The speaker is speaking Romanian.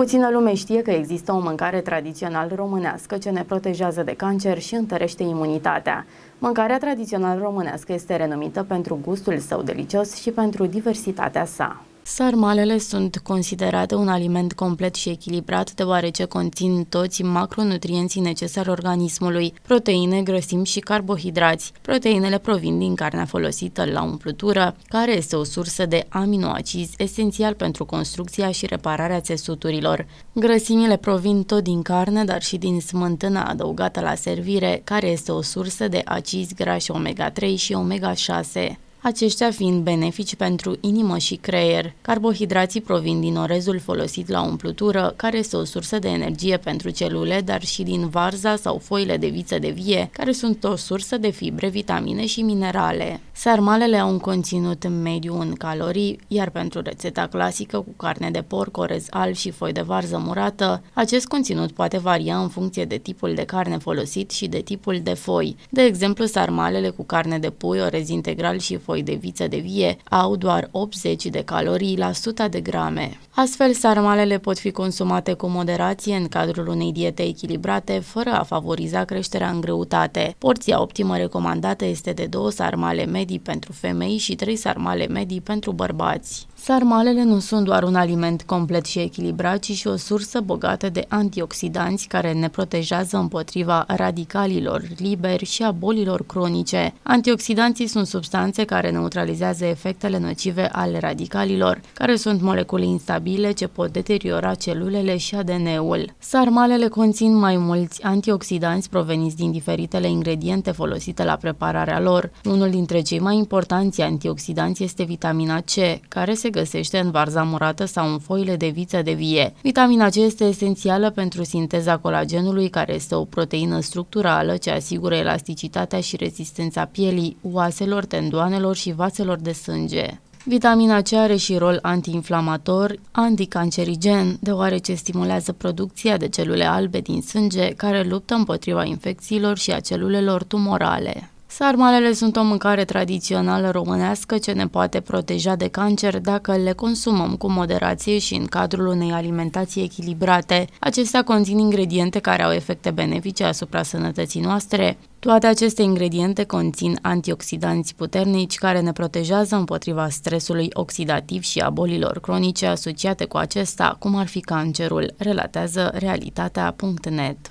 Puțină lume știe că există o mâncare tradițional românească ce ne protejează de cancer și întărește imunitatea. Mâncarea tradițional românească este renumită pentru gustul său delicios și pentru diversitatea sa. Sarmalele sunt considerate un aliment complet și echilibrat, deoarece conțin toți macronutrienții necesari organismului, proteine, grăsimi și carbohidrați. Proteinele provin din carnea folosită la umplutură, care este o sursă de aminoacizi esențial pentru construcția și repararea țesuturilor. Grăsimile provin tot din carne, dar și din smântână adăugată la servire, care este o sursă de acizi grași omega-3 și omega-6 aceștia fiind benefici pentru inimă și creier. Carbohidrații provin din orezul folosit la umplutură, care este o sursă de energie pentru celule, dar și din varza sau foile de viță de vie, care sunt o sursă de fibre, vitamine și minerale. Sarmalele au un conținut mediu în calorii, iar pentru rețeta clasică cu carne de porc, orez alb și foi de varză murată, acest conținut poate varia în funcție de tipul de carne folosit și de tipul de foi. De exemplu, sarmalele cu carne de pui, orez integral și foi foi de viță de vie au doar 80 de calorii la 100 de grame. Astfel, sarmalele pot fi consumate cu moderație în cadrul unei diete echilibrate, fără a favoriza creșterea în greutate. Porția optimă recomandată este de două sarmale medii pentru femei și trei sarmale medii pentru bărbați. Sarmalele nu sunt doar un aliment complet și echilibrat, ci și o sursă bogată de antioxidanți care ne protejează împotriva radicalilor liberi și a bolilor cronice. Antioxidanții sunt substanțe care neutralizează efectele nocive ale radicalilor, care sunt molecule instabile ce pot deteriora celulele și ADN-ul. Sarmalele conțin mai mulți antioxidanți proveniți din diferitele ingrediente folosite la prepararea lor. Unul dintre cei mai importanți antioxidanți este vitamina C, care se găsește în varza murată sau în foile de viță de vie. Vitamina C este esențială pentru sinteza colagenului, care este o proteină structurală ce asigură elasticitatea și rezistența pielii, oaselor, tendoanelor și vaselor de sânge. Vitamina C are și rol antiinflamator, anticancerigen, deoarece stimulează producția de celule albe din sânge care luptă împotriva infecțiilor și a celulelor tumorale. Sarmalele sunt o mâncare tradițională românească ce ne poate proteja de cancer dacă le consumăm cu moderație și în cadrul unei alimentații echilibrate. Acestea conțin ingrediente care au efecte benefice asupra sănătății noastre. Toate aceste ingrediente conțin antioxidanți puternici care ne protejează împotriva stresului oxidativ și a bolilor cronice asociate cu acesta, cum ar fi cancerul, relatează realitatea.net.